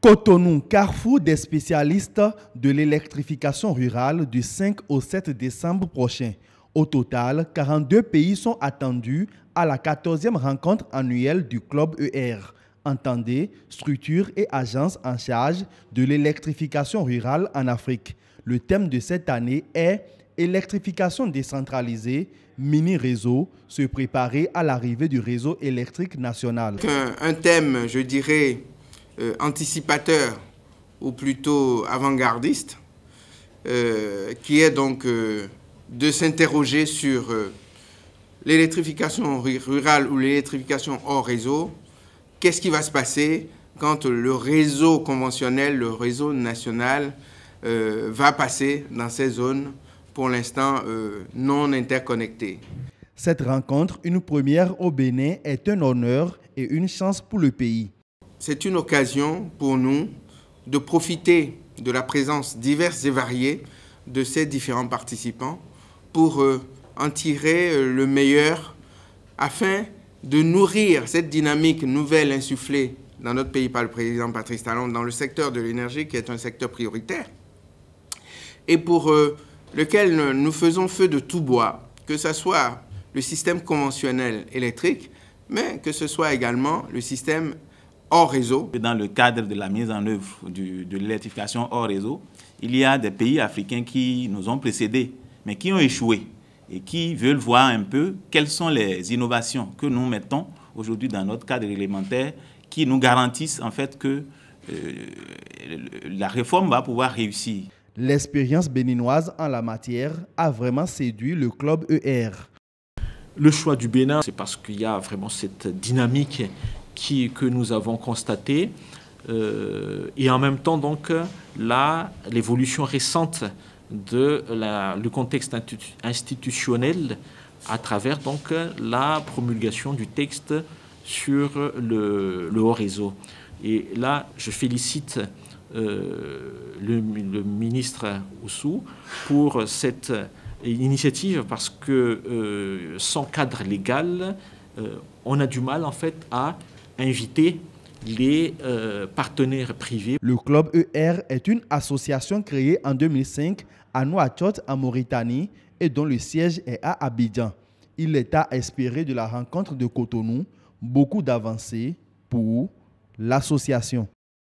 Cotonou, carrefour des spécialistes de l'électrification rurale du 5 au 7 décembre prochain. Au total, 42 pays sont attendus à la 14e rencontre annuelle du Club ER. Entendez, structure et agence en charge de l'électrification rurale en Afrique. Le thème de cette année est électrification décentralisée, mini-réseau, se préparer à l'arrivée du réseau électrique national. Un, thème, je dirais, euh, anticipateur ou plutôt avant-gardiste, euh, qui est donc euh, de s'interroger sur l'électrification rurale ou l'électrification hors réseau. Qu'est-ce qui va se passer quand le réseau conventionnel, le réseau national, va passer dans ces zones pour l'instant non interconnectées cette rencontre, une première au Bénin, est un honneur et une chance pour le pays c'est une occasion pour nous de profiter de la présence diverse et variée de ces différents participants pour euh, en tirer euh, le meilleur afin de nourrir cette dynamique nouvelle insufflée dans notre pays par le président Patrice Talon dans le secteur de l'énergie qui est un secteur prioritaire et pour euh, lequel nous faisons feu de tout bois, que ce soit le système conventionnel électrique, mais que ce soit également le système hors réseau. Dans le cadre de la mise en œuvre de l'électrification hors réseau, il y a des pays africains qui nous ont précédés, mais qui ont échoué et qui veulent voir un peu quelles sont les innovations que nous mettons aujourd'hui dans notre cadre élémentaire qui nous garantissent en fait que euh, la réforme va pouvoir réussir. L'expérience béninoise en la matière a vraiment séduit le club ER. Le choix du Bénin, c'est parce qu'il y a vraiment cette dynamique que nous avons constaté, euh, et en même temps, donc, là, l'évolution récente de le contexte institutionnel à travers donc la promulgation du texte sur le, haut réseau. Et là, je félicite euh, le, ministre Oussou pour cette initiative parce que euh, sans cadre légal, on a du mal en fait à inviter les euh, partenaires privés. Le Club ER est une association créée en 2005 à Nouakchott, en Mauritanie, et dont le siège est à Abidjan. Il est à espérer de la rencontre de Cotonou beaucoup d'avancées pour l'association.